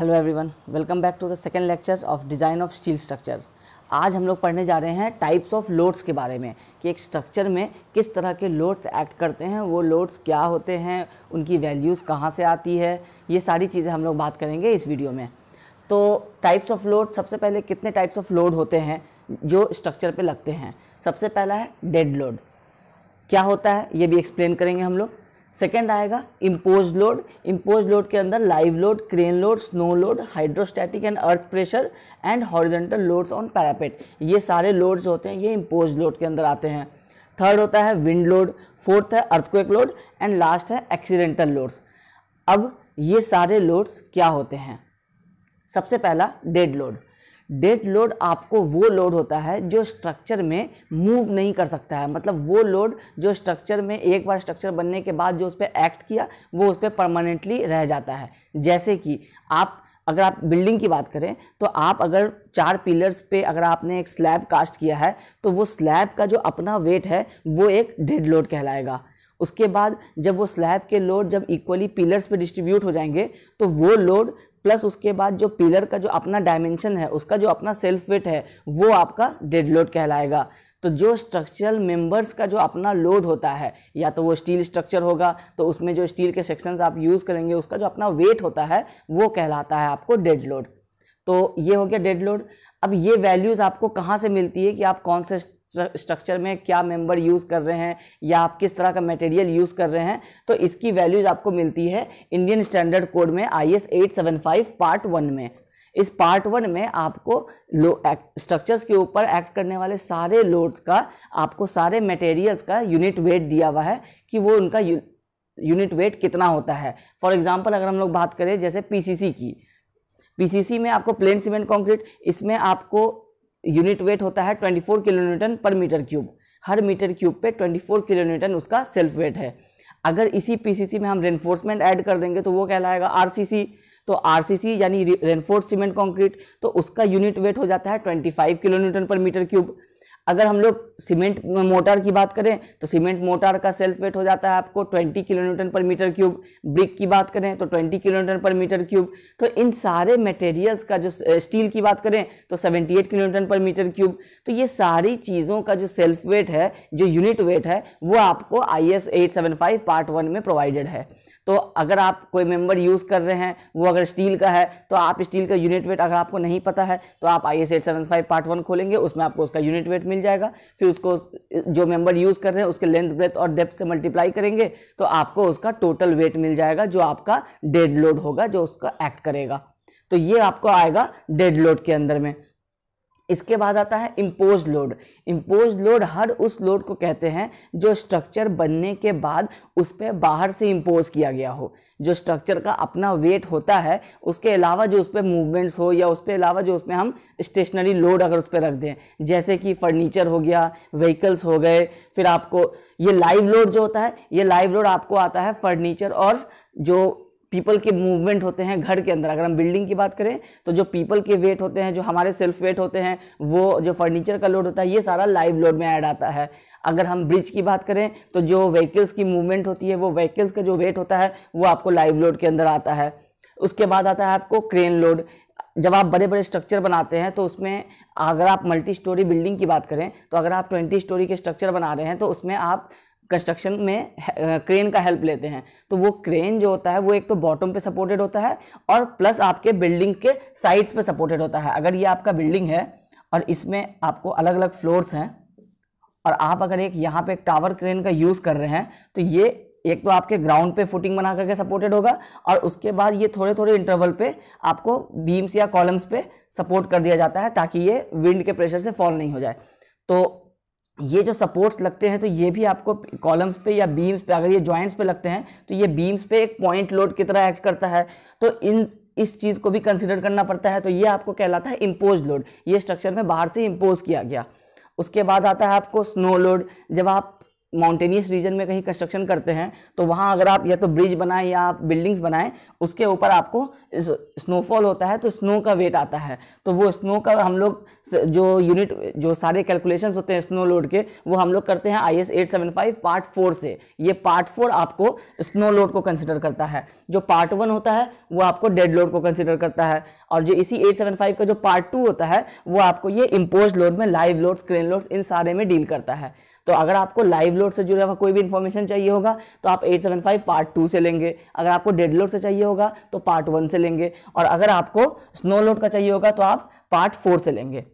hello everyone welcome back to the second lecture of design of steel structure आज हम लोग पढ़ने जा रहे हैं टाइप्स ऑफ लोड्स के बारे में कि एक स्ट्रक्चर में किस तरह के लोड्स एक्ट करते हैं वो लोड्स क्या होते हैं उनकी वैल्यूज़ कहाँ से आती है ये सारी चीज़ें हम लोग बात करेंगे इस वीडियो में तो टाइप्स ऑफ लोड सबसे पहले कितने टाइप्स ऑफ लोड होते हैं जो स्ट्रक्चर पर लगते हैं सबसे पहला है डेड लोड क्या होता है ये भी एक्सप्लेन करेंगे हम लोग सेकेंड आएगा इम्पोज लोड इम्पोज लोड के अंदर live load crane load snow load hydrostatic and earth pressure and horizontal loads on parapet ये सारे लोड्स होते हैं ये इम्पोज लोड के अंदर आते हैं थर्ड होता है विंड लोड फोर्थ है अर्थक्वेक लोड एंड लास्ट है एक्सीडेंटल लोड्स अब ये सारे लोड्स क्या होते हैं सबसे पहला डेड लोड डेड लोड आपको वो लोड होता है जो स्ट्रक्चर में मूव नहीं कर सकता है मतलब वो लोड जो स्ट्रक्चर में एक बार स्ट्रक्चर बनने के बाद जो उस पर एक्ट किया वो उस पर परमानेंटली रह जाता है जैसे कि आप अगर आप बिल्डिंग की बात करें तो आप अगर चार पिलर्स पे अगर आपने एक स्लैब कास्ट किया है तो वो स्लैब का जो अपना वेट है वो एक डेड लोड कहलाएगा उसके बाद जब वो स्लैब के लोड जब इक्वली पिलर्स पे डिस्ट्रीब्यूट हो जाएंगे तो वो लोड प्लस उसके बाद जो पिलर का जो अपना डायमेंशन है उसका जो अपना सेल्फ वेट है वो आपका डेड लोड कहलाएगा तो जो स्ट्रक्चरल मेंबर्स का जो अपना लोड होता है या तो वो स्टील स्ट्रक्चर होगा तो उसमें जो स्टील के सेक्शंस आप यूज़ करेंगे उसका जो अपना वेट होता है वो कहलाता है आपको डेड लोड तो ये हो गया डेड लोड अब ये वैल्यूज़ आपको कहाँ से मिलती है कि आप कौन से स्ट्रक्चर में क्या मेंबर यूज़ कर रहे हैं या आप किस तरह का मटेरियल यूज़ कर रहे हैं तो इसकी वैल्यूज आपको मिलती है इंडियन स्टैंडर्ड कोड में I S eight seven five part one में इस पार्ट वन में आपको लो स्ट्रक्चर्स के ऊपर एक्ट करने वाले सारे लोड्स का आपको सारे मटेरियल्स का यूनिट वेट दिया हुआ है कि वो उनका यूनिट वेट कितना होता है फॉर एग्जाम्पल अगर हम लोग बात करें जैसे पीसीसी की पीसीसी में आपको प्लेन सीमेंट कंक्रीट इसमें आपको यूनिट वेट होता है 24 kilo newton per metre cube हर मीटर क्यूब पे 24 किलो न्यूटन उसका सेल्फ वेट है अगर इसी पीसीसी में हम रेनफोर्समेंट ऐड कर देंगे तो वो कहलाएगा आरसीसी तो आरसीसी यानी रेनफोर्स सीमेंट कंक्रीट तो उसका यूनिट वेट हो जाता है 25 kilo newton per metre cube अगर हम लोग सीमेंट मोटर की बात करें तो सीमेंट मोटर का सेल्फ वेट हो जाता है आपको 20 kilo newton per metre cube brick की बात करें तो 20 kilo newton per metre cube तो इन सारे मटेरियल्स का जो स्टील की बात करें तो 78 kilo newton per metre cube तो ये सारी चीज़ों का जो सेल्फ वेट है जो यूनिट वेट है वो आपको आई एस पार्ट वन में प्रोवाइडेड है तो अगर आप कोई मेंबर यूज़ कर रहे हैं वो अगर स्टील का है तो आप स्टील का यूनिट वेट अगर आपको नहीं पता है तो आप I S eight seven five part one खोलेंगे उसमें आपको उसका यूनिट वेट मिल जाएगा फिर उसको जो मेंबर यूज़ कर रहे हैं उसके लेंथ ब्रेथ और डेप्थ से मल्टीप्लाई करेंगे तो आपको उसका टोटल वेट मिल जाएगा जो आपका डेड लोड होगा जो उसका एक्ट करेगा तो ये आपको आएगा डेड लोड के अंदर में इसके बाद आता है इम्पोज लोड इम्पोज लोड हर उस लोड को कहते हैं जो स्ट्रक्चर बनने के बाद उस पर बाहर से इम्पोज किया गया हो जो स्ट्रक्चर का अपना वेट होता है उसके अलावा जो उस पर मूवमेंट्स हो या उसके अलावा जो उसमें हम स्टेशनरी लोड अगर उस पर रख दें जैसे कि फर्नीचर हो गया व्हीकल्स हो गए फिर आपको ये लाइव लोड जो होता है ये लाइव लोड आपको आता है फर्नीचर और जो पीपल के मूवमेंट होते हैं घर के अंदर अगर हम बिल्डिंग की बात करें तो जो पीपल के वेट होते हैं जो हमारे सेल्फ वेट होते हैं वो जो फर्नीचर का लोड होता है ये सारा लाइव लोड में ऐड आता है अगर हम ब्रिज की बात करें तो जो व्हीकल्स की मूवमेंट होती है वो व्हीकल्स का जो वेट होता है वो आपको लाइव लोड के अंदर आता है उसके बाद आता है आपको क्रेन लोड जब आप बड़े बड़े स्ट्रक्चर बनाते हैं तो उसमें अगर आप मल्टी स्टोरी बिल्डिंग की बात करें तो अगर आप ट्वेंटी स्टोरी के स्ट्रक्चर बना रहे हैं तो उसमें आप कंस्ट्रक्शन में क्रेन का हेल्प लेते हैं तो वो क्रेन जो होता है वो एक तो बॉटम पे सपोर्टेड होता है और प्लस आपके बिल्डिंग के साइड्स पे सपोर्टेड होता है अगर ये आपका बिल्डिंग है और इसमें आपको अलग अलग फ्लोर्स हैं और आप अगर एक यहाँ पे एक टावर क्रेन का यूज़ कर रहे हैं तो ये एक तो आपके ग्राउंड पे फुटिंग बना करके सपोर्टेड होगा और उसके बाद ये थोड़े थोड़े इंटरवल पे आपको बीम्स या कॉलम्स पे सपोर्ट कर दिया जाता है ताकि ये विंड के प्रेशर से फॉल नहीं हो जाए तो ये जो सपोर्ट्स लगते हैं तो ये भी आपको कॉलम्स पे या बीम्स पे अगर ये जॉइंट्स पे लगते हैं तो ये बीम्स पे एक पॉइंट लोड की तरह एक्ट करता है तो इन इस चीज़ को भी कंसिडर करना पड़ता है तो ये आपको कहलाता है इम्पोज लोड ये स्ट्रक्चर में बाहर से इम्पोज किया गया उसके बाद आता है आपको स्नो लोड जब आप माउंटेनियस रीजन में कहीं कंस्ट्रक्शन करते हैं तो वहाँ अगर आप या तो ब्रिज बनाएं या आप बिल्डिंग्स बनाएं उसके ऊपर आपको स्नोफॉल होता है तो स्नो का वेट आता है तो वो स्नो का हम लोग जो यूनिट जो सारे कैलकुलेशंस होते हैं स्नो लोड के वो हम लोग करते हैं I S eight seven five part four से ये पार्ट फोर आपको स्नो लोड को कंसिडर करता है जो पार्ट वन होता है वो आपको डेड लोड को कंसिडर करता है और जो इसी एट सेवन फाइव का जो पार्ट टू होता है वो आपको ये इम्पोज लोड में लाइव लोड्स क्रेन लोड्स इन सारे में डील करता है तो अगर आपको लाइव लोड से जुड़ा हुआ कोई भी इन्फॉर्मेशन चाहिए होगा तो आप 875 पार्ट टू से लेंगे अगर आपको डेड लोड से चाहिए होगा तो पार्ट वन से लेंगे और अगर आपको स्नो लोड का चाहिए होगा तो आप पार्ट फोर से लेंगे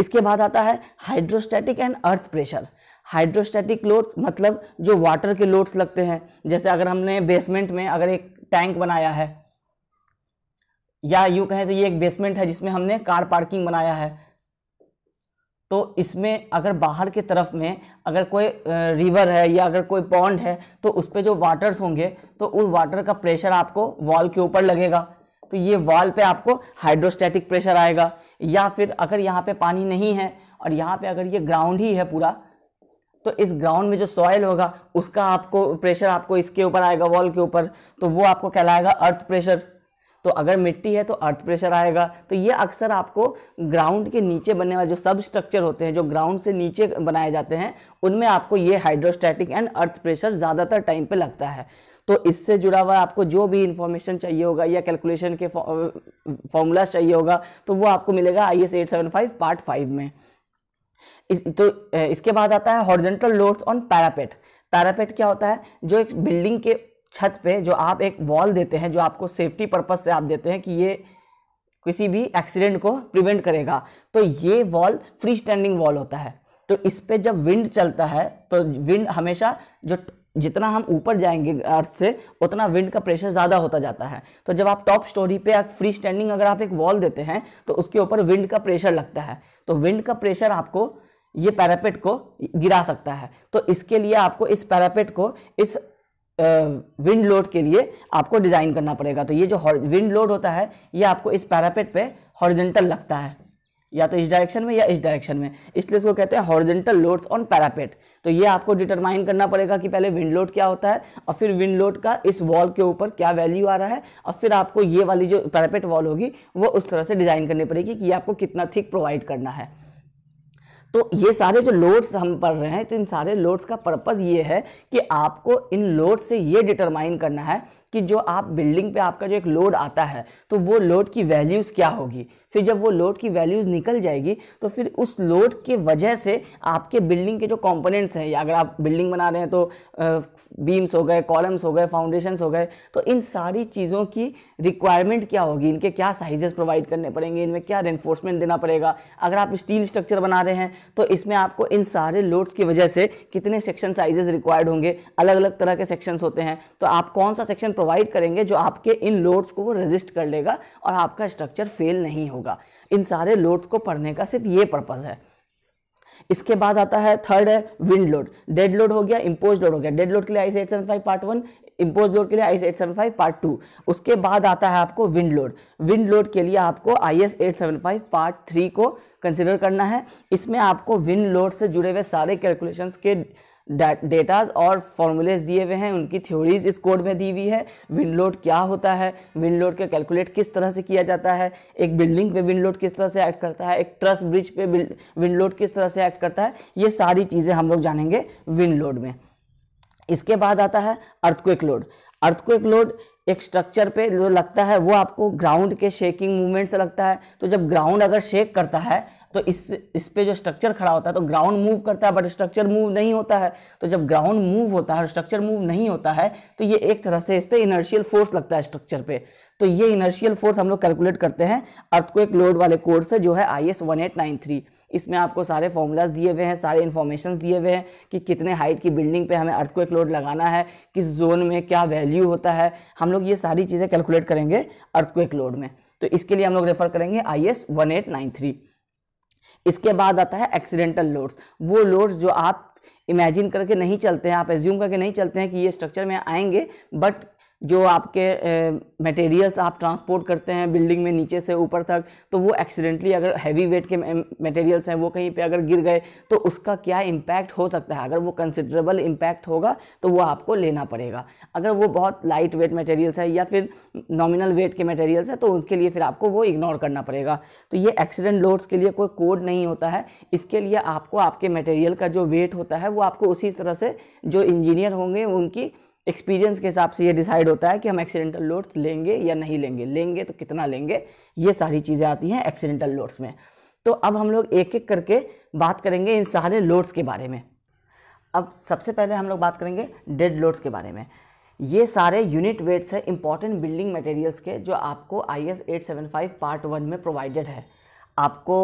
इसके बाद आता है hydrostatic and earth pressure hydrostatic loads मतलब जो वाटर के लोड्स लगते हैं जैसे अगर हमने बेसमेंट में अगर एक टैंक बनाया है या यूँ कहें तो ये एक बेसमेंट है जिसमें हमने कार पार्किंग बनाया है तो इसमें अगर बाहर की तरफ में अगर कोई रिवर है या अगर कोई पॉन्ड है तो उस पर जो वाटर्स होंगे तो उस वाटर का प्रेशर आपको वॉल के ऊपर लगेगा तो ये वॉल पे आपको हाइड्रोस्टैटिक प्रेशर आएगा या फिर अगर यहाँ पे पानी नहीं है और यहाँ पे अगर ये ग्राउंड ही है पूरा तो इस ग्राउंड में जो सॉयल होगा उसका आपको प्रेशर आपको इसके ऊपर आएगा वॉल के ऊपर तो वो आपको कहलाएगा अर्थ प्रेशर तो अगर मिट्टी है तो अर्थ प्रेशर आएगा तो ये अक्सर आपको ग्राउंड के नीचे बनने वाले जो सब स्ट्रक्चर होते हैं जो ग्राउंड से नीचे बनाए जाते हैं उनमें आपको ये हाइड्रोस्टैटिक एंड अर्थ प्रेशर ज़्यादातर टाइम पर लगता है तो इससे जुड़ा हुआ आपको जो भी इन्फॉर्मेशन चाहिए होगा या कैलकुलेशन के फॉर्मूला चाहिए होगा तो वो आपको मिलेगा I S eight seven five part five में इस तो इसके बाद आता है horizontal loads on parapet parapet क्या होता है जो एक बिल्डिंग के छत पे जो आप एक वॉल देते हैं जो आपको सेफ्टी पर्पज़ से आप देते हैं कि ये किसी भी एक्सीडेंट को प्रिवेंट करेगा तो ये वॉल फ्री स्टैंडिंग वॉल होता है तो इस पर जब विंड चलता है तो विंड हमेशा जो जितना हम ऊपर जाएंगे अर्थ से उतना विंड का प्रेशर ज़्यादा होता जाता है तो जब आप टॉप स्टोरी पे फ्री स्टैंडिंग अगर आप एक वॉल देते हैं तो उसके ऊपर विंड का प्रेशर लगता है तो विंड का प्रेशर आपको ये पैरापेट को गिरा सकता है तो इसके लिए आपको इस पैरापेट को इस विंड लोड के लिए आपको डिज़ाइन करना पड़ेगा तो ये जो विंड लोड होता है ये आपको इस पैरापेट पे हॉरिजेंटल लगता है या तो इस डायरेक्शन में या इस डायरेक्शन में इसलिए इसको कहते हैं हॉरिजेंटल लोड्स ऑन पैरापेट तो ये आपको डिटरमाइन करना पड़ेगा कि पहले विंड लोड क्या होता है और फिर विंड लोड का इस वॉल के ऊपर क्या वैल्यू आ रहा है और फिर आपको ये वाली जो पैरापेट वॉल होगी वो उस तरह से डिज़ाइन करनी पड़ेगी कि ये आपको कितना थिक प्रोवाइड करना है तो ये सारे जो लोड्स हम पढ़ रहे हैं तो इन सारे लोड्स का पर्पज़ ये है कि आपको इन लोड्स से ये डिटरमाइन करना है कि जो आप बिल्डिंग पे आपका जो एक लोड आता है तो वो लोड की वैल्यूज़ क्या होगी फिर जब वो लोड की वैल्यूज़ निकल जाएगी तो फिर उस लोड के वजह से आपके बिल्डिंग के जो कॉम्पोनेंट्स हैं या अगर आप बिल्डिंग बना रहे हैं तो बीम्स हो गए कॉलम्स हो गए फाउंडेशंस हो गए तो इन सारी चीज़ों की रिक्वायरमेंट क्या होगी इनके क्या साइजेस प्रोवाइड करने पड़ेंगे इनमें क्या रेनफोर्समेंट देना पड़ेगा अगर आप स्टील स्ट्रक्चर बना रहे हैं तो इसमें आपको इन सारे लोड्स की वजह से कितने सेक्शन साइजेस रिक्वायर्ड होंगे अलग अलग तरह के सेक्शंस होते हैं तो आप कौन सा सेक्शन प्रोवाइड करेंगे जो आपके इन लोड्स को वो रेजिस्ट कर लेगा और आपका स्ट्रक्चर फेल नहीं होगा इन सारे लोड्स को पढ़ने का सिर्फ ये पर्पज़ है इसके बाद आता है थर्ड है विंड लोड डेड लोड हो गया इम्पोज लोड हो गया डेड लोड के लिए I eight seven five part one impose load के लिए I C eight seven five part two उसके बाद आता है आपको विंड लोड विंड लोड के लिए आपको I S eight seven five part three को कंसिडर करना है इसमें आपको विंड लोड से जुड़े हुए सारे कैलकुलेशन के डेटाज और फॉर्मूलेज दिए हुए हैं उनकी थ्योरीज इस कोड में दी हुई है विंड लोड क्या होता है विंड लोड का कैलकुलेट किस तरह से किया जाता है एक बिल्डिंग पे विंड लोड किस तरह से एक्ट करता है एक ट्रस ब्रिज पे विंड लोड किस तरह से एक्ट करता है ये सारी चीज़ें हम लोग जानेंगे विंड लोड में इसके बाद आता है अर्थक्वेक लोड अर्थक्वेक लोड एक स्ट्रक्चर पे जो लगता है वो आपको ग्राउंड के शेकिंग मूवमेंट से लगता है तो जब ग्राउंड अगर शेक करता है तो इस इस पे जो स्ट्रक्चर खड़ा होता है तो ग्राउंड मूव करता है बट स्ट्रक्चर मूव नहीं होता है तो जब ग्राउंड मूव होता है और स्ट्रक्चर मूव नहीं होता है तो ये एक तरह से इस पर इनर्शियल फोर्स लगता है स्ट्रक्चर पे तो ये इनर्शियल फोर्स हम लोग कैलकुलेट करते हैं अर्थक्वेक लोड वाले कोड से जो है I S one eight nine three इसमें आपको सारे फॉर्मूलाज दिए हुए हैं सारे इन्फॉर्मेशन दिए हुए हैं कि कितने हाइट की बिल्डिंग पे हमें अर्थक्वेक लोड लगाना है किस जोन में क्या वैल्यू होता है हम लोग ये सारी चीज़ें कैलकुलेट करेंगे अर्थक्वेक लोड में तो इसके लिए हम लोग रेफर करेंगे I S one eight nine three इसके बाद आता है एक्सीडेंटल लोड्स वो लोड्स जो आप इमेजिन करके नहीं चलते हैं आप एज्यूम करके नहीं चलते हैं कि ये स्ट्रक्चर में आएंगे बट जो आपके मटेरियल्स आप ट्रांसपोर्ट करते हैं बिल्डिंग में नीचे से ऊपर तक तो वो एक्सीडेंटली अगर हैवी वेट के मटेरियल्स हैं वो कहीं पे अगर गिर गए तो उसका क्या इम्पैक्ट हो सकता है अगर वो कंसिडरेबल इम्पैक्ट होगा तो वो आपको लेना पड़ेगा अगर वो बहुत लाइट वेट मटेरियल्स है या फिर नॉमिनल वेट के मटेरियल्स है तो उसके लिए फिर आपको वो इग्नोर करना पड़ेगा तो ये एक्सीडेंट लोड्स के लिए कोई कोड नहीं होता है इसके लिए आपको आपके मटेरियल का जो वेट होता है वो आपको उसी तरह से जो इंजीनियर होंगे उनकी एक्सपीरियंस के हिसाब से ये डिसाइड होता है कि हम एक्सीडेंटल लोड्स लेंगे या नहीं लेंगे लेंगे तो कितना लेंगे ये सारी चीज़ें आती हैं एक्सीडेंटल लोड्स में तो अब हम लोग एक एक करके बात करेंगे इन सारे लोड्स के बारे में अब सबसे पहले हम लोग बात करेंगे डेड लोड्स के बारे में ये सारे यूनिट वेट्स है इंपॉर्टेंट बिल्डिंग मटेरियल्स के जो आपको I S eight seven five part one में प्रोवाइडेड है आपको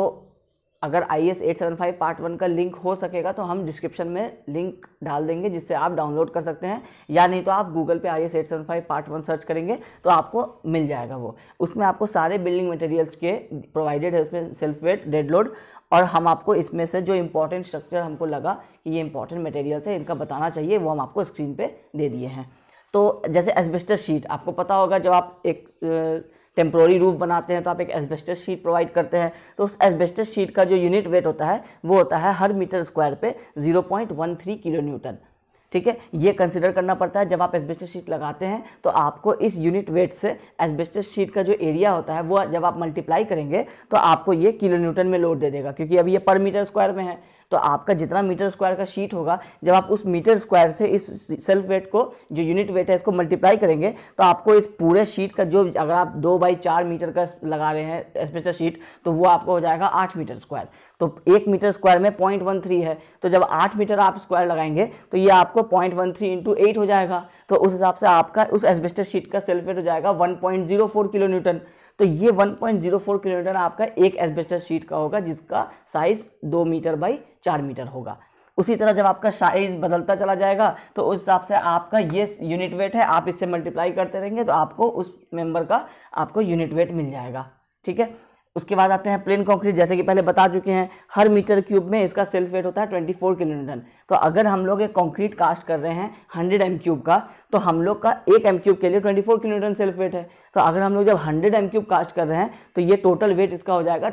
अगर I S eight seven five part one का लिंक हो सकेगा तो हम डिस्क्रिप्शन में लिंक डाल देंगे जिससे आप डाउनलोड कर सकते हैं या नहीं तो आप गूगल पे I S eight seven five part one search करेंगे तो आपको मिल जाएगा वो उसमें आपको सारे बिल्डिंग मटेरियल्स के प्रोवाइडेड है उसमें सेल्फ वेट डेड लोड और हम आपको इसमें से जो इंपॉर्टेंट स्ट्रक्चर हमको लगा कि ये इंपॉर्टेंट मटेरियल्स है इनका बताना चाहिए वो हम आपको स्क्रीन पर दे दिए हैं तो जैसे एस्बेस्टर शीट आपको पता होगा जब आप एक टेम्प्रोरी रूफ बनाते हैं तो आप एक एस्बेस्टस शीट प्रोवाइड करते हैं तो उस एस्बेस्टस शीट का जो यूनिट वेट होता है वो होता है हर मीटर स्क्वायर पे 0.13 किलो न्यूटन ठीक है ये कंसिडर करना पड़ता है जब आप एस्बेस्टस शीट लगाते हैं तो आपको इस यूनिट वेट से एस्बेस्टस शीट का जो एरिया होता है वो जब आप मल्टीप्लाई करेंगे तो आपको ये किलो न्यूटन में लोड दे देगा क्योंकि अभी ये पर मीटर स्क्वायर में है तो आपका जितना मीटर स्क्वायर का शीट होगा जब आप उस मीटर स्क्वायर से इस सेल्फ वेट को जो यूनिट वेट है इसको मल्टीप्लाई करेंगे तो आपको इस पूरे शीट का जो अगर आप दो बाई चार मीटर का लगा रहे हैं स्पेशल शीट तो वो आपको हो जाएगा आठ मीटर स्क्वायर तो एक मीटर स्क्वायर में पॉइंट वन थ्री है तो जब आठ मीटर आप स्क्वायर लगाएंगे तो ये आपको point one three into eight हो जाएगा तो उस हिसाब से आपका उस एसबेस्टर शीट का सेल्फ वेट हो जाएगा one point zero four kilo newton तो ये one point zero four kilo newton आपका एक एसबेस्टर शीट का होगा जिसका साइज दो मीटर बाई चार मीटर होगा उसी तरह जब आपका साइज बदलता चला जाएगा तो उस हिसाब से आपका ये यूनिट वेट है आप इससे मल्टीप्लाई करते रहेंगे तो आपको उस मेंबर का आपको यूनिट वेट मिल जाएगा ठीक है उसके बाद आते हैं प्लेन कंक्रीट जैसे कि पहले बता चुके हैं हर मीटर क्यूब में इसका सेल्फ वेट होता है 24 फोर किलो न्यूटन तो अगर हम लोग एक कंक्रीट कास्ट कर रहे हैं 100 एम क्यूब का तो हम लोग का एक एम क्यूब के लिए 24 four kilo newton self weight है तो अगर हम लोग जब 100 एम क्यूब कास्ट कर रहे हैं तो ये टोटल वेट इसका हो जाएगा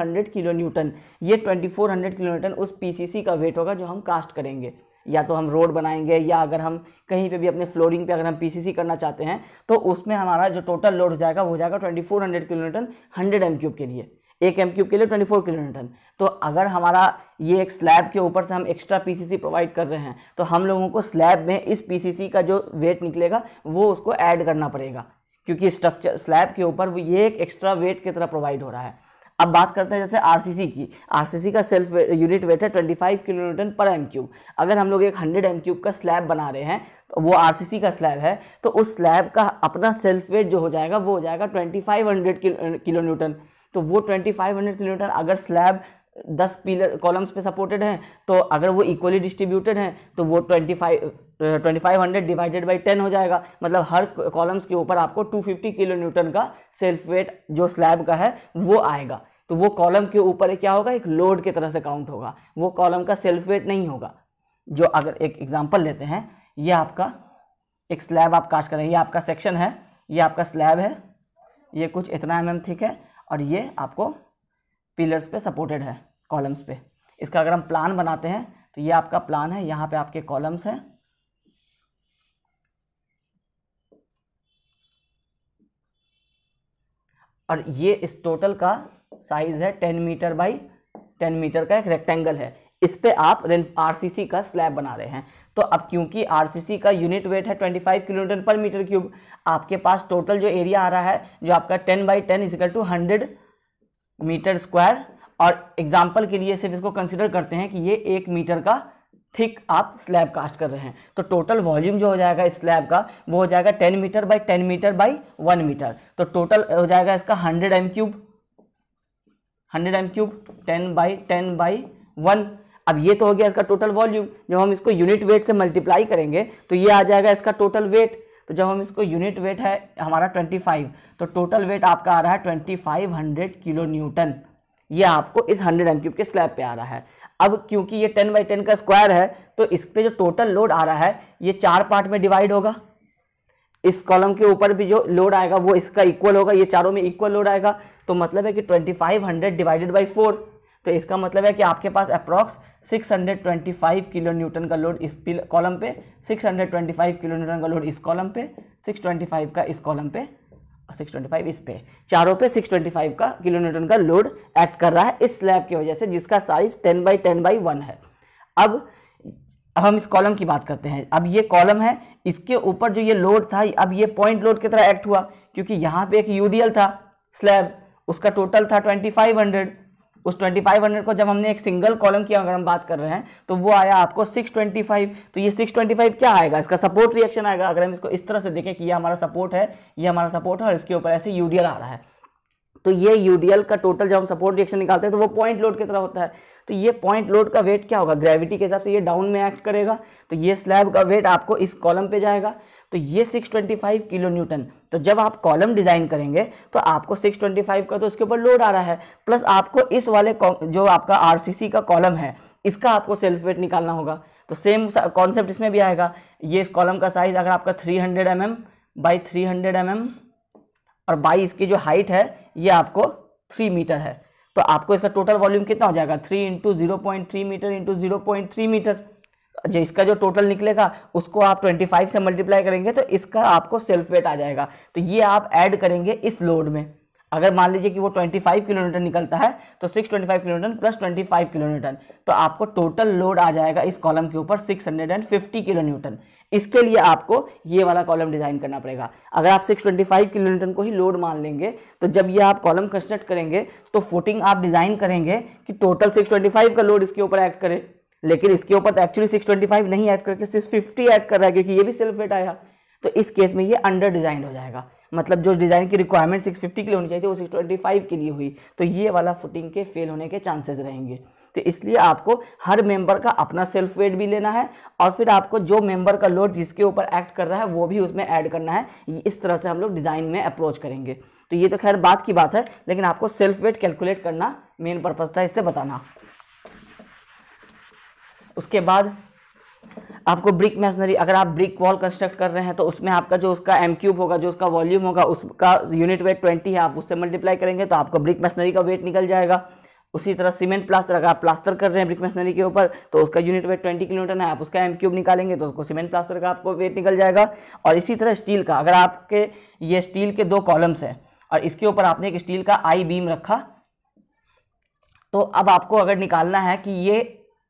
हंड्रेड किलो न्यूटन ये 2400 किलो न्यूटन उस सी का वेट होगा जो हम कास्ट करेंगे या तो हम रोड बनाएंगे या अगर हम कहीं पे भी अपने फ्लोरिंग पे अगर हम पीसीसी करना चाहते हैं तो उसमें हमारा जो टोटल लोड हो जाएगा वो हो जाएगा twenty four hundred kilometre hundred M cube के लिए एक एम क्यूब के लिए ट्वेंटी फोर किलोमीटर तो अगर हमारा ये एक स्लैब के ऊपर से हम एक्स्ट्रा पीसीसी प्रोवाइड कर रहे हैं तो हम लोगों को स्लैब में इस पीसीसी का जो वेट निकलेगा वो उसको ऐड करना पड़ेगा क्योंकि स्ट्रक्चर स्लैब के ऊपर ये एक एक्स्ट्रा वेट की तरह प्रोवाइड हो रहा है अब बात करते हैं जैसे आरसीसी की आरसीसी का सेल्फ यूनिट वेट है 25 kilo newton per M cube अगर हम लोग एक 100 एम क्यूब का स्लैब बना रहे हैं तो वो आरसीसी का स्लैब है तो उस स्लैब का अपना सेल्फ वेट जो हो जाएगा वो हो जाएगा 2500 किलो न्यूटन तो वो 2500 किलो न्यूटन अगर स्लैब दस पिलर कॉलम्स पे सपोर्टेड हैं तो अगर वो इक्वली डिस्ट्रीब्यूटेड हैं तो वो twenty five twenty five hundred divided by ten हो जाएगा मतलब हर कॉलम्स के ऊपर आपको टू फिफ्टी किलो न्यूटन का सेल्फ वेट जो स्लैब का है वो आएगा तो वो कॉलम के ऊपर क्या होगा एक लोड की तरह से काउंट होगा वो कॉलम का सेल्फ वेट नहीं होगा जो अगर एक एग्जाम्पल लेते हैं ये आपका एक स्लैब आप काश करें ये आपका सेक्शन है ये आपका स्लैब है ये कुछ इतना एम एम ठीक है और ये आपको पिलर्स पे सपोर्टेड है कॉलम्स पे इसका अगर हम प्लान बनाते हैं तो ये आपका प्लान है यहाँ पे आपके कॉलम्स हैं और ये इस टोटल का साइज है ten metre by ten metre का एक रेक्टेंगल है इस पर आप आरसीसी का स्लैब बना रहे हैं तो अब क्योंकि आरसीसी का यूनिट वेट है 25 किलोमीटर पर मीटर क्यूब आपके पास टोटल जो एरिया आ रहा है जो आपका 10 by 10 equal to 100 metre square और एग्जाम्पल के लिए सिर्फ इसको कंसिडर करते हैं कि ये एक मीटर का थिक आप स्लैब कास्ट कर रहे हैं तो टोटल वॉल्यूम जो हो जाएगा इस स्लैब का वो हो जाएगा 10 metre by 10 metre by 1 metre तो टोटल हो जाएगा इसका 100 M cube hundred M cube ten by ten by one अब ये तो हो गया इसका टोटल वॉल्यूम जब हम इसको यूनिट वेट से मल्टीप्लाई करेंगे तो ये आ जाएगा इसका टोटल वेट तो जब हम इसको यूनिट वेट है हमारा 25 तो टोटल वेट आपका आ रहा है 2500 किलो न्यूटन ये आपको इस 100 एम क्यूब के स्लैब पे आ रहा है अब क्योंकि ये 10 बाई 10 का स्क्वायर है तो इस पर जो टोटल लोड आ रहा है ये चार पार्ट में डिवाइड होगा इस कॉलम के ऊपर भी जो लोड आएगा वो इसका इक्वल होगा ये चारों में इक्वल लोड आएगा तो मतलब है कि twenty five hundred divided by four तो इसका मतलब है कि आपके पास अप्रॉक्स 625 किलो न्यूटन का लोड इस कॉलम पे 625 किलो न्यूटन का लोड इस कॉलम पे 625 का इस कॉलम पे 625 इस पे चारों पे 625 का किलो न्यूटन का लोड एक्ट कर रहा है इस स्लैब की वजह से जिसका size ten by ten by one है अब अब हम इस कॉलम की बात करते हैं अब ये कॉलम है इसके ऊपर जो ये लोड था अब ये पॉइंट लोड की तरह एक्ट हुआ क्योंकि यहाँ पे एक यूडीएल था स्लैब उसका टोटल था 2500 उस 2500 को जब हमने एक सिंगल कॉलम की अगर हम बात कर रहे हैं तो वो आया आपको 625 तो ये 625 क्या आएगा इसका सपोर्ट रिएक्शन आएगा अगर हम इसको इस तरह से देखें कि ये हमारा सपोर्ट है ये हमारा सपोर्ट है और इसके ऊपर ऐसे यूडीएल आ रहा है तो ये यूडीएल का टोटल जब हम सपोर्ट रिएक्शन निकालते हैं तो वो पॉइंट लोड की तरह होता है तो ये पॉइंट लोड का वेट क्या होगा ग्रेविटी के हिसाब से ये डाउन में एक्ट करेगा तो ये स्लैब का वेट आपको इस कॉलम पे जाएगा तो ये 625 किलो न्यूटन तो जब आप कॉलम डिज़ाइन करेंगे तो आपको 625 का तो इसके ऊपर लोड आ रहा है प्लस आपको इस वाले जो आपका आर का कॉलम है इसका आपको सेल्फ वेट निकालना होगा तो सेम कॉन्सेप्ट इसमें भी आएगा ये इस कॉलम का साइज़ अगर आपका three hundred M M by three hundred M M और बाई इसकी जो हाइट है ये आपको थ्री मीटर है तो आपको इसका टोटल वॉल्यूम कितना हो जाएगा three into zero point three metre into zero point three metre जो इसका जो टोटल निकलेगा उसको आप ट्वेंटी फाइव से मल्टीप्लाई करेंगे तो इसका आपको सेल्फ वेट आ जाएगा तो ये आप ऐड करेंगे इस लोड में अगर मान लीजिए कि वो 25 किलोमीटर निकलता है तो 625 किलोमीटर प्लस 25 किलोमीटर तो आपको टोटल लोड आ जाएगा इस कॉलम के ऊपर 650 फिफ्टी न्यूटन इसके लिए आपको ये वाला कॉलम डिज़ाइन करना पड़ेगा अगर आप 625 किलो न्यूटन को ही लोड मान लेंगे तो जब ये आप कॉलम कंस्ट्रक्ट करेंगे तो फोटिंग आप डिज़ाइन करेंगे कि टोटल 625 का लोड इसके ऊपर ऐड करे लेकिन इसके ऊपर तो एक्चुअली 625 नहीं ऐड करके सिर्फ फिफ्टी ऐड कर रहा है क्योंकि ये भी सेल्फ वेट आया तो इस केस में ये अंडर डिजाइन हो जाएगा मतलब जो डिज़ाइन की रिक्वायरमेंट फिफ्टी के लिए होनी चाहिए वो 625 के लिए हुई तो ये वाला फुटिंग के फेल होने के चांसेस रहेंगे तो इसलिए आपको हर मेंबर का अपना सेल्फ वेट भी लेना है और फिर आपको जो मेंबर का लोड जिसके ऊपर एक्ट कर रहा है वो भी उसमें ऐड करना है इस तरह से हम लोग डिज़ाइन में अप्रोच करेंगे तो ये तो खैर बात की बात है लेकिन आपको सेल्फ वेट कैलकुलेट करना मेन पर्पज़ था इससे बताना उसके बाद आपको ब्रिक मैशनरी अगर आप ब्रिक वॉल कंस्ट्रक्ट कर रहे हैं तो उसमें आपका जो उसका एम क्यूब होगा जो उसका वॉल्यूम होगा उसका यूनिट वेट ट्वेंटी है आप उससे मल्टीप्लाई करेंगे तो आपको ब्रिक मैशनरी का वेट निकल जाएगा उसी तरह सीमेंट प्लास्टर अगर आप प्लास्टर कर रहे हैं ब्रिक मशीनरी के ऊपर तो उसका यूनिट वेट ट्वेंटी किलोमीटर है आप उसका एम क्यूब निकालेंगे तो उसको सीमेंट प्लास्टर का आपको वेट निकल जाएगा और इसी तरह स्टील का अगर आपके ये स्टील के दो कॉलम्स हैं और इसके ऊपर आपने एक स्टील का आई बीम रखा तो अब आपको अगर निकालना है कि ये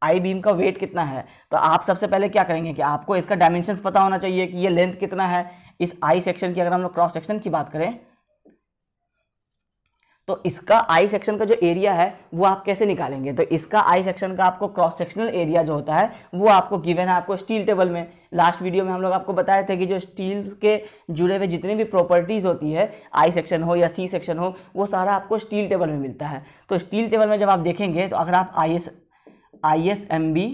आई बीम का वेट कितना है तो आप सबसे पहले क्या करेंगे कि आपको इसका डायमेंशन पता होना चाहिए कि ये लेंथ कितना है इस आई सेक्शन की अगर हम लोग क्रॉस सेक्शन की बात करें तो इसका आई सेक्शन का जो एरिया है वो आप कैसे निकालेंगे तो इसका आई सेक्शन का आपको क्रॉस सेक्शनल एरिया जो होता है वो आपको गिवन है आपको स्टील टेबल में लास्ट वीडियो में हम लोग आपको बताए थे कि जो स्टील के जुड़े हुए जितने भी प्रॉपर्टीज़ होती है आई सेक्शन हो या सी सेक्शन हो वो सारा आपको स्टील टेबल में मिलता है तो स्टील टेबल में जब आप देखेंगे तो अगर आप I S I S M B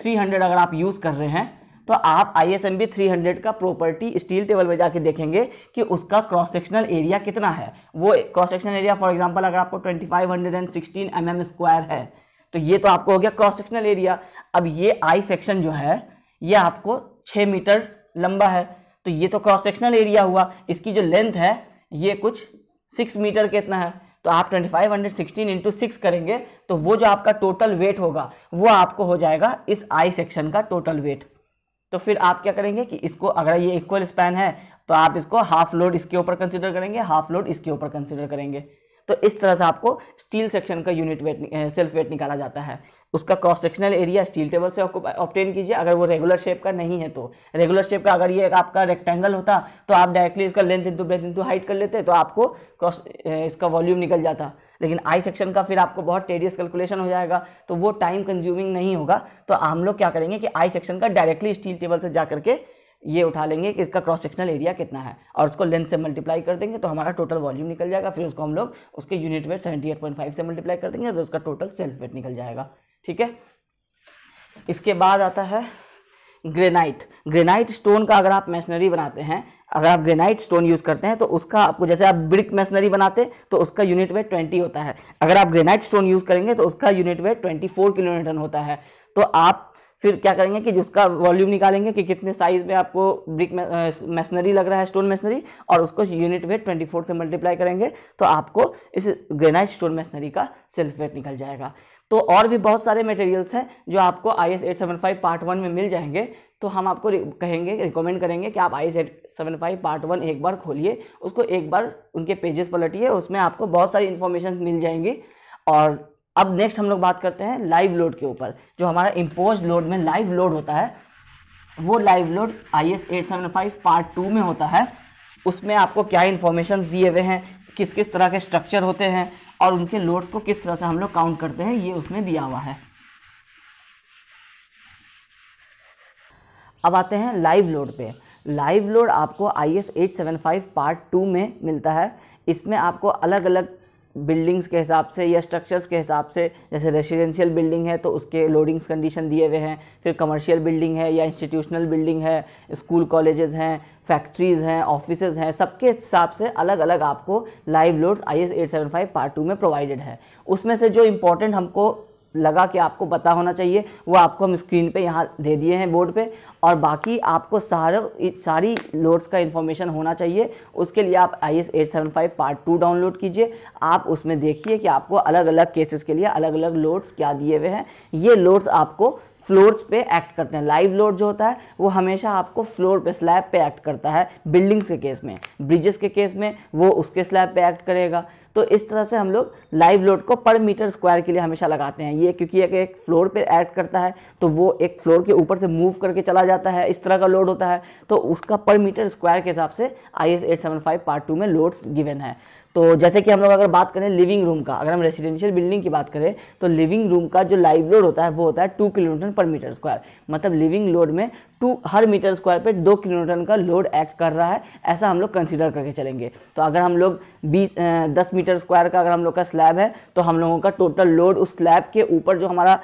three hundred अगर आप यूज़ कर रहे हैं तो आप I S M B three hundred का प्रॉपर्टी स्टील टेबल में जाके देखेंगे कि उसका क्रॉस सेक्शनल एरिया कितना है वो cross sectional area for example अगर आपको twenty five hundred and sixteen M M square है तो ये तो आपको हो गया क्रॉस सेक्शनल एरिया अब ये आई सेक्शन जो है ये आपको छः मीटर लंबा है तो ये तो क्रॉस सेक्शनल एरिया हुआ इसकी जो लेंथ है ये कुछ सिक्स मीटर कितना है तो आप 2516 इंटू सिक्स करेंगे तो वो जो आपका टोटल वेट होगा वो आपको हो जाएगा इस आई सेक्शन का टोटल वेट तो फिर आप क्या करेंगे कि इसको अगर ये इक्वल स्पैन है तो आप इसको हाफ लोड इसके ऊपर कंसिडर करेंगे हाफ लोड इसके ऊपर कंसिडर करेंगे तो इस तरह से आपको स्टील सेक्शन का यूनिट वेट सेल्फ वेट निकाला जाता है उसका cross sectional area steel table से ऑप्टेन कीजिए अगर वो रेगुलर शेप का नहीं है तो रेगुलर शेप का अगर ये आपका रेक्टेंगल होता तो आप डायरेक्टली इसका length into breadth into height कर लेते तो आपको क्रॉस इसका वॉल्यूम निकल जाता लेकिन आई सेक्शन का फिर आपको बहुत टेडियस कैलकुलेशन हो जाएगा तो वो टाइम कंज्यूमिंग नहीं होगा तो हम लोग क्या करेंगे कि आई सेक्शन का डायरेक्टली स्टील टेबल से जा करके ये उठा लेंगे कि इसका क्रॉस सेक्शनल एरिया कितना है और उसको लेंथ से मल्टीप्लाई कर देंगे तो हमारा टोटल वॉल्यूम निकल जाएगा फिर उसको हम लोग उसके unit weight seventy eight point five से मल्टीप्लाई कर देंगे तो उसका टोटल सेल्फ वेट निकल जाएगा ठीक है इसके बाद आता है ग्रेनाइट ग्रेनाइट स्टोन का अगर आप मैशनरी बनाते हैं अगर आप ग्रेनाइट स्टोन यूज़ करते हैं तो उसका आपको जैसे आप ब्रिक मैशनरी बनाते हैं तो उसका यूनिट वेट ट्वेंटी होता है अगर आप ग्रेनाइट स्टोन यूज़ करेंगे तो उसका unit weight twenty four kilo newton होता है तो आप फिर क्या करेंगे कि जिसका वॉल्यूम निकालेंगे कि कितने साइज में आपको ब्रिक मशीनरी लग रहा है स्टोन मशीनरी और उसको यूनिट वेट ट्वेंटी फोर से मल्टीप्लाई करेंगे तो आपको इस ग्रेनाइट स्टोन मशीनरी का सेल्फ वेट निकल जाएगा तो और भी बहुत सारे मटेरियल्स हैं जो आपको I S eight seven five part one में मिल जाएंगे तो हम आपको कहेंगे रिकमेंड करेंगे कि आप I S eight seven five part one एक बार खोलिए उसको एक बार उनके पेजेस पलटिए उसमें आपको बहुत सारी इन्फॉर्मेशन मिल जाएंगी और अब नेक्स्ट हम लोग बात करते हैं लाइव लोड के ऊपर जो हमारा इम्पोज लोड में लाइव लोड होता है वो live load I S eight seven five part two में होता है उसमें आपको क्या इन्फॉर्मेशन दिए हुए हैं किस किस तरह के स्ट्रक्चर होते हैं और उनके लोड्स को किस तरह से हम लोग काउंट करते हैं ये उसमें दिया हुआ है अब आते हैं लाइव लोड पे लाइव लोड आपको I S eight seven five part two में मिलता है इसमें आपको अलग अलग बिल्डिंग्स के हिसाब से या स्ट्रक्चर्स के हिसाब से जैसे रेसिडेंशियल बिल्डिंग है तो उसके लोडिंग्स कंडीशन दिए हुए हैं फिर कमर्शियल बिल्डिंग है या इंस्टीट्यूशनल बिल्डिंग है स्कूल कॉलेजेस हैं फैक्ट्रीज़ हैं ऑफिस हैं सबके हिसाब से अलग अलग आपको live loads I S eight seven five part two में प्रोवाइडेड है उसमें से जो इम्पोर्टेंट हमको लगा कि आपको पता होना चाहिए वो आपको हम स्क्रीन पे यहाँ दे दिए हैं बोर्ड पे और बाकी आपको सारे सारी लोड्स का इन्फॉर्मेशन होना चाहिए उसके लिए आप I S eight seven five part two download कीजिए आप उसमें देखिए कि आपको अलग अलग केसेस के लिए अलग अलग लोड्स क्या दिए हुए हैं ये लोड्स आपको फ्लोर्स पे एक्ट करते हैं लाइव लोड जो होता है वो हमेशा आपको फ्लोर पे स्लैब पे एक्ट करता है बिल्डिंग्स के केस में ब्रिजेस के केस में वो उसके स्लैब पे एक्ट करेगा तो इस तरह से हम लोग लाइव लोड को पर मीटर स्क्वायर के लिए हमेशा लगाते हैं ये क्योंकि एक, एक फ्लोर पे एक्ट करता है तो वो एक फ्लोर के ऊपर से मूव करके चला जाता है इस तरह का लोड होता है तो उसका पर मीटर स्क्वायर के हिसाब से आई एस पार्ट टू में लोड्स गिवन है तो जैसे कि हम लोग अगर बात करें लिविंग रूम का अगर हम रेसिडेंशियल बिल्डिंग की बात करें तो लिविंग रूम का जो लाइव लोड होता है वो होता है टू किलोमीटर पर मीटर स्क्वायर मतलब लिविंग लोड में टू हर मीटर स्क्वायर पे दो किलोमीटर का लोड एक्ट कर रहा है ऐसा हम लोग कंसिडर करके चलेंगे तो अगर हम लोग बीस दस मीटर स्क्वायर का अगर हम लोग का स्लैब है तो हम लोगों का टोटल लोड उस स्लैब के ऊपर जो हमारा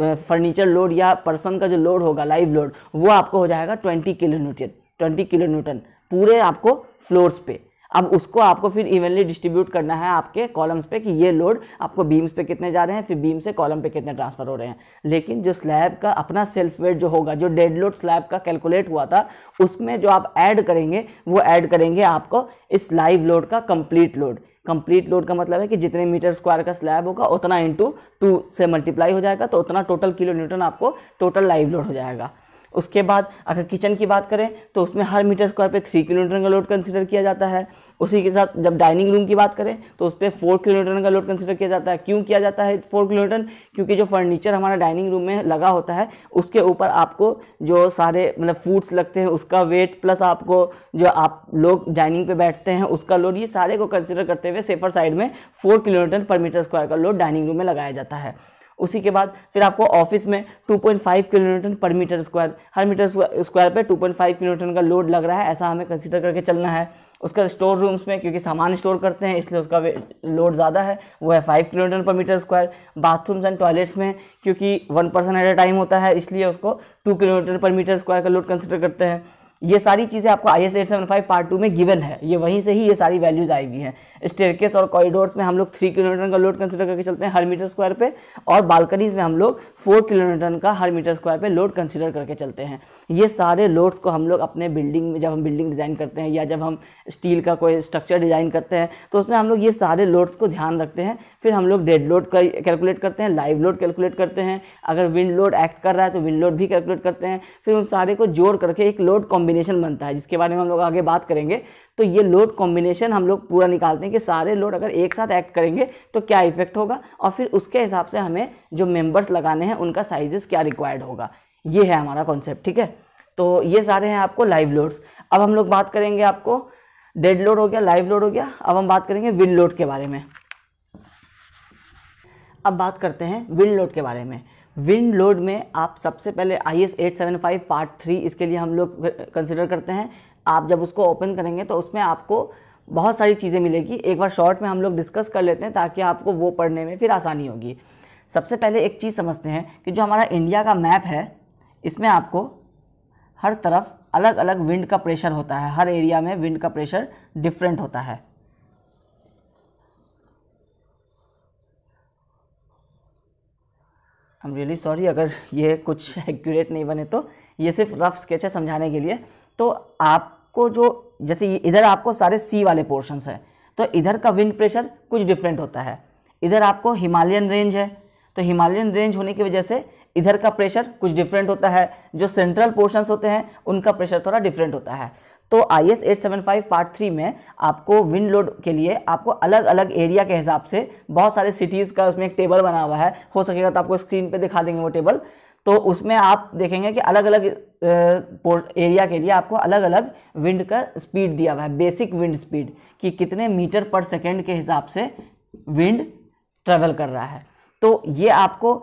फर्नीचर लोड या पर्सन का जो लोड होगा लाइव लोड वो आपको हो जाएगा twenty kilo newton twenty kilo newton पूरे आपको फ्लोर्स पे अब उसको आपको फिर इवनली डिस्ट्रीब्यूट करना है आपके कॉलम्स पे कि ये लोड आपको बीम्स पे कितने जा रहे हैं फिर बीम से कॉलम पे कितने ट्रांसफर हो रहे हैं लेकिन जो स्लैब का अपना सेल्फ वेट जो होगा जो डेड लोड स्लैब का कैलकुलेट हुआ था उसमें जो आप ऐड करेंगे वो ऐड करेंगे आपको इस लाइव लोड का कंप्लीट लोड कंप्लीट लोड का मतलब है कि जितने मीटर स्क्वायर का स्लैब होगा उतना इंटू टू से मल्टीप्लाई हो जाएगा तो उतना टोटल किलो न्यूटन आपको टोटल लाइव लोड हो जाएगा उसके बाद अगर किचन की बात करें तो उसमें हर मीटर स्क्वायर पे थ्री किलोमीटर का लोड कंसिडर किया जाता है उसी के साथ जब डाइनिंग रूम की बात करें तो उस पर फोर किलोमीटर का लोड कंसिडर किया जाता है क्यों किया जाता है फोर किलोमीटर क्योंकि जो फर्नीचर हमारा डाइनिंग रूम में लगा होता है उसके ऊपर आपको जो सारे मतलब फूड्स लगते हैं उसका वेट प्लस आपको जो आप लोग डाइनिंग पे बैठते हैं उसका लोड ये सारे को कंसिडर करते हुए सेफर साइड में फोर किलोमीटर पर मीटर स्क्वायर का लोड डाइनिंग रूम में लगाया जाता है उसी के बाद फिर आपको ऑफिस में 2.5 किलोमीटर पर मीटर स्क्वायर हर मीटर स्क्वायर पर 2.5 किलोमीटर का लोड लग रहा है ऐसा हमें कंसीडर करके चलना है उसके बाद स्टोर रूम्स में क्योंकि सामान स्टोर करते हैं इसलिए उसका लोड ज़्यादा है वो है फाइव किलोमीटर पर metre square bathrooms and toilets में क्योंकि one person at a time होता है इसलिए उसको टू किलोमीटर पर मीटर स्क्वायर का लोड कंसिडर करते हैं ये सारी चीज़ें आपको I S eight seven five part two में गिवन है ये वहीं से ही ये सारी वैल्यूज आई हुई हैं स्टेरकेस और कॉरिडोर्स में हम लोग थ्री किलोमीटर का लोड कंसिडर करके चलते हैं हर मीटर स्क्वायर पे और बालकनीज में हम लोग फोर किलोमीटर का हर मीटर स्क्वायर पे लोड कंसिडर करके चलते हैं ये सारे लोड्स को हम लोग अपने बिल्डिंग में जब हम बिल्डिंग डिज़ाइन करते हैं या जब हम स्टील का कोई स्ट्रक्चर डिज़ाइन करते हैं तो उसमें हम लोग ये सारे लोड्स को ध्यान रखते हैं फिर हम लोग डेड लोड का कैलकुलेट करते हैं लाइव लोड कैलकुलेट करते हैं अगर विंड लोड एक्ट कर रहा है तो विंड लोड भी कैलकुलेट करते हैं फिर उन सारे को जोड़ करके एक लोड कॉम्ब कॉम्बिनेशन बनता है जिसके बारे में हम लोग आगे बात करेंगे तो ये लोड कॉम्बिनेशन हम लोग पूरा निकालते हैं कि सारे लोड अगर एक साथ एक्ट करेंगे तो क्या इफेक्ट होगा और फिर उसके हिसाब से हमें जो मेम्बर्स लगाने हैं उनका साइजेस क्या रिक्वायर्ड होगा ये है हमारा कॉन्सेप्ट ठीक है तो ये सारे हैं आपको लाइव लोड्स अब हम लोग बात करेंगे आपको डेड लोड हो गया लाइव लोड हो गया अब हम बात करेंगे विल लोड के बारे में अब बात करते हैं विल लोड के बारे में विंड लोड में आप सबसे पहले I S eight seven five part three इसके लिए हम लोग कंसिडर करते हैं आप जब उसको ओपन करेंगे तो उसमें आपको बहुत सारी चीज़ें मिलेगी एक बार शॉर्ट में हम लोग डिस्कस कर लेते हैं ताकि आपको वो पढ़ने में फिर आसानी होगी सबसे पहले एक चीज़ समझते हैं कि जो हमारा इंडिया का मैप है इसमें आपको हर तरफ अलग अलग विंड का प्रेशर होता है हर एरिया में विंड का प्रेशर डिफरेंट होता है आई एम रियली सॉरी अगर ये कुछ एक्यूरेट नहीं बने तो ये सिर्फ रफ स्केच है समझाने के लिए तो आपको जो जैसे इधर आपको सारे सी वाले पोर्शंस हैं तो इधर का विंड प्रेशर कुछ डिफरेंट होता है इधर आपको हिमालयन रेंज है तो हिमालयन रेंज होने की वजह से इधर का प्रेशर कुछ डिफरेंट होता है जो सेंट्रल पोर्शंस होते हैं उनका प्रेशर थोड़ा डिफरेंट होता है तो I S eight seven five part three में आपको विंड लोड के लिए आपको अलग अलग एरिया के हिसाब से बहुत सारे सिटीज़ का उसमें एक टेबल बना हुआ है हो सकेगा तो आपको स्क्रीन पे दिखा देंगे वो टेबल तो उसमें आप देखेंगे कि अलग अलग एरिया के लिए आपको अलग अलग विंड का स्पीड दिया हुआ है बेसिक विंड स्पीड कि कितने मीटर पर सेकेंड के हिसाब से विंड ट्रेवल कर रहा है तो ये आपको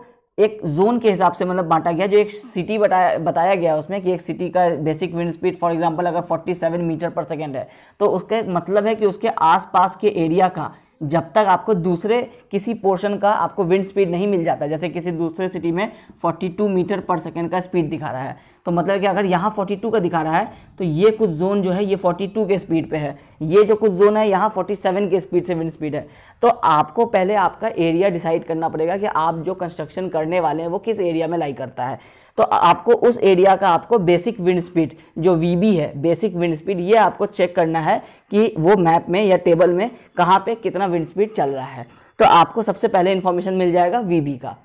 एक जोन के हिसाब से मतलब बांटा गया जो एक सिटी बताया बताया गया उसमें कि एक सिटी का basic wind speed for example अगर 47 मीटर पर सेकंड है तो उसके मतलब है कि उसके आसपास के एरिया का जब तक आपको दूसरे किसी पोर्शन का आपको विंड स्पीड नहीं मिल जाता जैसे किसी दूसरे सिटी में 42 मीटर पर सेकेंड का स्पीड दिखा रहा है तो मतलब कि अगर यहाँ 42 का दिखा रहा है तो ये कुछ जोन जो है ये 42 के स्पीड पे है ये जो कुछ जोन है यहाँ 47 के स्पीड से विंड स्पीड है तो आपको पहले आपका एरिया डिसाइड करना पड़ेगा कि आप जो कंस्ट्रक्शन करने वाले हैं वो किस एरिया में लाई करता है तो आपको उस एरिया का आपको बेसिक विंड स्पीड जो वी है बेसिक विंड स्पीड ये आपको चेक करना है कि वो मैप में या टेबल में कहाँ पर कितना कितना विंड स्पीड चल रहा है तो आपको सबसे पहले इन्फॉर्मेशन मिल जाएगा वी का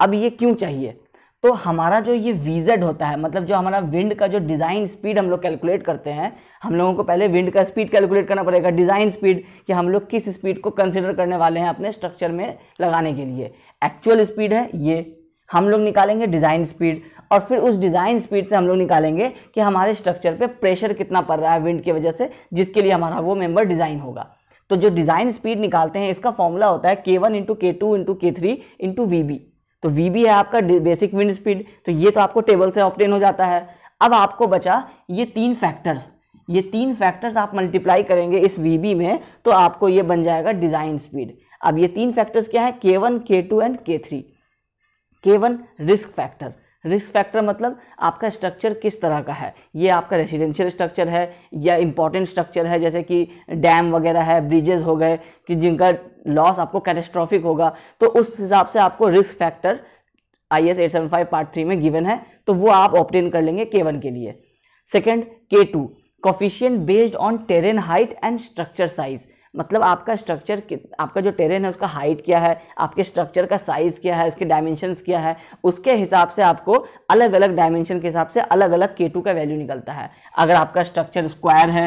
अब ये क्यों चाहिए तो हमारा जो ये वीजेड होता है मतलब जो हमारा विंड का जो डिज़ाइन स्पीड हम लोग कैलकुलेट करते हैं हम लोगों को पहले विंड का स्पीड कैलकुलेट करना पड़ेगा डिज़ाइन स्पीड कि हम लोग किस स्पीड को कंसिडर करने वाले हैं अपने स्ट्रक्चर में लगाने के लिए एक्चुअल स्पीड है ये हम लोग निकालेंगे डिज़ाइन स्पीड और फिर उस डिज़ाइन स्पीड से हम लोग निकालेंगे कि हमारे स्ट्रक्चर पे प्रेशर कितना पड़ रहा है विंड की वजह से जिसके लिए हमारा वो मेंबर डिज़ाइन होगा तो जो डिज़ाइन स्पीड निकालते हैं इसका फॉर्मूला होता है K one into K two into K three into V B तो वी बी है आपका बेसिक विंड स्पीड तो ये तो आपको टेबल से ऑप्टेन हो जाता है अब आपको बचा ये तीन फैक्टर्स ये तीन फैक्टर्स आप मल्टीप्लाई करेंगे इस वी बी में तो आपको ये बन जाएगा डिज़ाइन स्पीड अब ये तीन फैक्टर्स क्या है K one K two and K three K one risk factor risk factor मतलब आपका स्ट्रक्चर किस तरह का है ये आपका रेजिडेंशियल स्ट्रक्चर है या इंपॉर्टेंट स्ट्रक्चर है जैसे कि डैम वगैरह है ब्रिजेज हो गए कि जिनका लॉस आपको कैटेस्ट्रॉफिक होगा तो उस हिसाब से आपको risk factor I S eight seven five part three में गिवन है तो वो आप ऑप्टेन कर लेंगे के वन के लिए second K two coefficient based on terrain height and structure size मतलब आपका स्ट्रक्चर आपका जो टेरेन है उसका हाइट क्या है आपके स्ट्रक्चर का साइज़ क्या है इसके डायमेंशंस क्या है उसके हिसाब से आपको अलग अलग डायमेंशन के हिसाब से अलग अलग के का वैल्यू निकलता है अगर आपका स्ट्रक्चर स्क्वायर है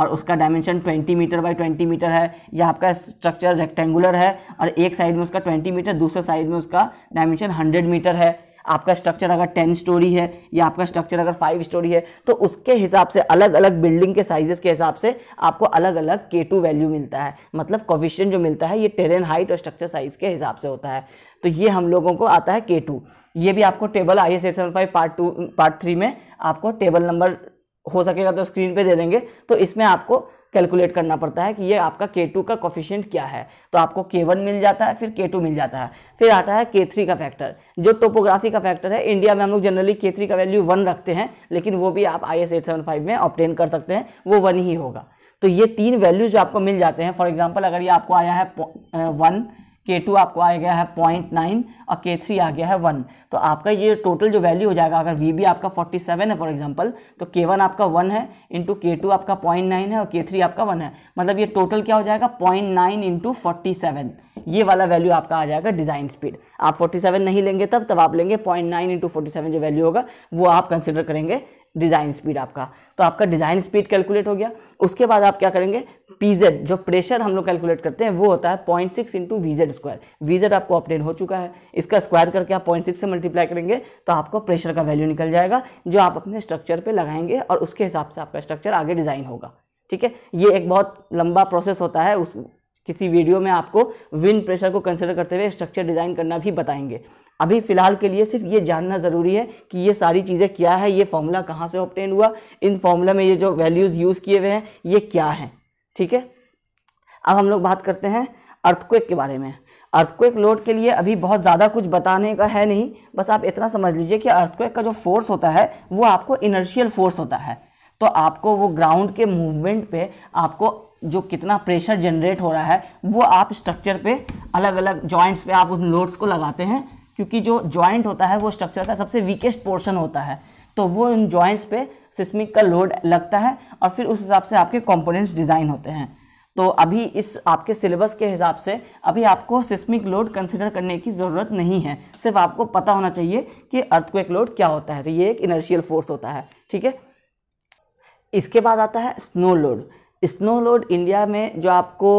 और उसका डायमेंशन 20 मीटर बाय 20 मीटर है या आपका स्ट्रक्चर रेक्टेंगुलर है और एक साइड में उसका 20 मीटर दूसरे साइड में उसका डायमेंशन 100 मीटर है आपका स्ट्रक्चर अगर टेन स्टोरी है या आपका स्ट्रक्चर अगर फाइव स्टोरी है तो उसके हिसाब से अलग अलग बिल्डिंग के साइजेस के हिसाब से आपको अलग अलग के टू वैल्यू मिलता है मतलब कोविशन जो मिलता है ये टेरेन हाइट और स्ट्रक्चर साइज के हिसाब से होता है तो ये हम लोगों को आता है के टू ये भी आपको table I S eight seven five part two part three में आपको टेबल नंबर हो सकेगा तो स्क्रीन पे दे देंगे तो इसमें आपको कैलकुलेट करना पड़ता है कि ये आपका के टू का कोफिशियंट क्या है तो आपको के वन मिल जाता है फिर के टू मिल जाता है फिर आता है के थ्री का फैक्टर जो टोपोग्राफी का फैक्टर है इंडिया में हम लोग जनरली के थ्री का वैल्यू वन रखते हैं लेकिन वो भी आप I S eight seven five में ऑप्टेन कर सकते हैं वो वन ही होगा तो ये तीन वैल्यू जो आपको मिल जाते हैं फॉर एग्जाम्पल अगर ये आपको आया है वन के टू आपको आ गया है पॉइंट नाइन और के थ्री आ गया है वन तो आपका ये टोटल जो वैल्यू हो जाएगा अगर वी बी आपका फोर्टी सेवन है फॉर एग्जांपल तो के वन आपका वन है इंटू के टू आपका पॉइंट नाइन है और के थ्री आपका वन है मतलब ये टोटल क्या हो जाएगा point nine into forty seven ये वाला वैल्यू आपका आ जाएगा डिज़ाइन स्पीड आप फोर्टी सेवन नहीं लेंगे तब तब आप लेंगे point nine into forty seven जो वैल्यू होगा वो आप कंसिडर करेंगे डिज़ाइन स्पीड आपका तो आपका डिज़ाइन स्पीड कैलकुलेट हो गया उसके बाद आप क्या करेंगे पीजेड जो प्रेशर हम लोग कैलकुलेट करते हैं वो होता है point six into VZ square VZ आपको ऑप्टेन हो चुका है इसका स्क्वायर करके आप पॉइंट सिक्स से मल्टीप्लाई करेंगे तो आपको प्रेशर का वैल्यू निकल जाएगा जो आप अपने स्ट्रक्चर पर लगाएंगे और उसके हिसाब से आपका स्ट्रक्चर आगे डिज़ाइन होगा ठीक है ये एक बहुत लंबा प्रोसेस होता है उस किसी वीडियो में आपको विंड प्रेशर को कंसिडर करते हुए स्ट्रक्चर डिज़ाइन करना भी बताएंगे अभी फ़िलहाल के लिए सिर्फ ये जानना ज़रूरी है कि ये सारी चीज़ें क्या है ये फॉर्मूला कहाँ से ऑप्टेन हुआ इन फॉर्मूला में ये जो वैल्यूज़ यूज़ किए हुए हैं ये क्या है ठीक है अब हम लोग बात करते हैं अर्थक्वेक के बारे में अर्थक्वेक लोड के लिए अभी बहुत ज़्यादा कुछ बताने का है नहीं बस आप इतना समझ लीजिए कि अर्थक्वेक का जो फोर्स होता है वो आपको इनर्शियल फोर्स होता है तो आपको वो ग्राउंड के मूवमेंट पे आपको जो कितना प्रेशर जनरेट हो रहा है वो आप स्ट्रक्चर पे अलग अलग जॉइंट्स पे आप उन लोड्स को लगाते हैं क्योंकि जो जॉइंट होता है वो स्ट्रक्चर का सबसे वीकेस्ट पोर्शन होता है तो वो उन जॉइंट्स पे सिस्मिक का लोड लगता है और फिर उस हिसाब से आपके कंपोनेंट्स डिज़ाइन होते हैं तो अभी इस आपके सिलेबस के हिसाब से अभी आपको सिस्मिक लोड कंसिडर करने की ज़रूरत नहीं है सिर्फ आपको पता होना चाहिए कि अर्थक्वेक लोड क्या होता है तो ये एक इनर्शियल फोर्स होता है ठीक है इसके बाद आता है snow load snow load India में जो आपको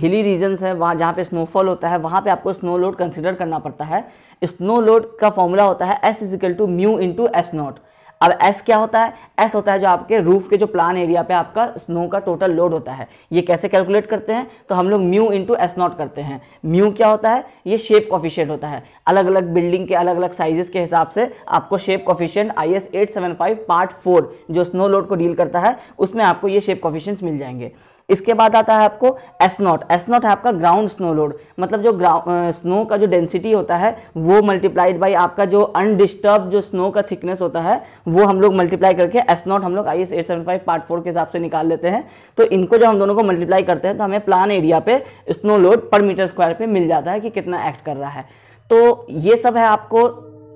हिली रीजन्स है वहाँ जहाँ पे स्नोफॉल होता है वहाँ पे आपको स्नो लोड कंसिडर करना पड़ता है स्नो लोड का फॉर्मूला होता है S equal to mu into S nought अब एस क्या होता है एस होता है जो आपके रूफ के जो प्लान एरिया पे आपका स्नो का टोटल लोड होता है ये कैसे कैलकुलेट करते हैं तो हम लोग म्यू इंटू एस नॉट करते हैं म्यू क्या होता है ये शेप कॉफिशियंट होता है अलग अलग बिल्डिंग के अलग अलग साइजेस के हिसाब से आपको shape coefficient I S eight seven five part four जो स्नो लोड को डील करता है उसमें आपको ये शेप कॉफिशियंट्स मिल जाएंगे इसके बाद आता है आपको एसनॉट एसनॉट है आपका ग्राउंड स्नो लोड मतलब जो ग्राउंड स्नो का जो डेंसिटी होता है वो मल्टीप्लाइड बाई आपका जो अनडिस्टर्ब जो स्नो का थिकनेस होता है वो हम लोग मल्टीप्लाई करके एसनॉट हम लोग I S eight seven five part four के हिसाब से निकाल लेते हैं तो इनको जब हम दोनों को मल्टीप्लाई करते हैं तो हमें प्लान एरिया पे स्नो लोड पर मीटर स्क्वायर पे मिल जाता है कि कितना एक्ट कर रहा है तो ये सब है आपको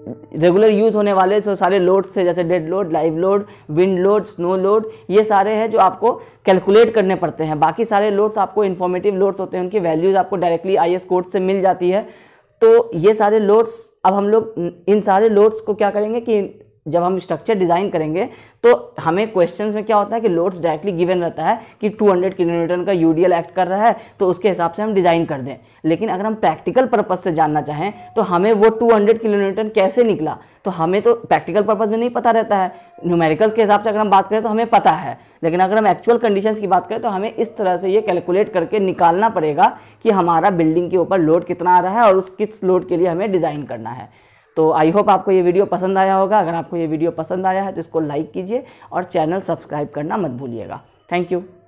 रेगुलर यूज़ होने वाले सो सारे लोड्स थे जैसे dead load live load wind load snow load ये सारे हैं जो आपको कैलकुलेट करने पड़ते हैं बाकी सारे लोड्स आपको इन्फॉर्मेटिव लोड्स होते हैं उनकी वैल्यूज़ आपको डायरेक्टली आई एस कोड से मिल जाती है तो ये सारे लोड्स अब हम लोग इन सारे लोड्स को क्या करेंगे कि जब हम स्ट्रक्चर डिज़ाइन करेंगे तो हमें क्वेश्चन में क्या होता है कि लोड्स डायरेक्टली गिवन रहता है कि 200 किलोमीटर का यूडीएल एक्ट कर रहा है तो उसके हिसाब से हम डिज़ाइन कर दें लेकिन अगर हम प्रैक्टिकल पर्पज़ से जानना चाहें तो हमें वो 200 किलोमीटर कैसे निकला तो हमें तो प्रैक्टिकल पर्पज़ में नहीं पता रहता है न्यूमेरिकल्स के हिसाब से अगर हम बात करें तो हमें पता है लेकिन अगर हम एक्चुअल कंडीशंस की बात करें तो हमें इस तरह से ये कैलकुलेट करके निकालना पड़ेगा कि हमारा बिल्डिंग के ऊपर लोड कितना आ रहा है और उस किस लोड के लिए हमें डिज़ाइन करना है तो आई होप आपको ये वीडियो पसंद आया होगा अगर आपको ये वीडियो पसंद आया है तो इसको लाइक कीजिए और चैनल सब्सक्राइब करना मत भूलिएगा थैंक यू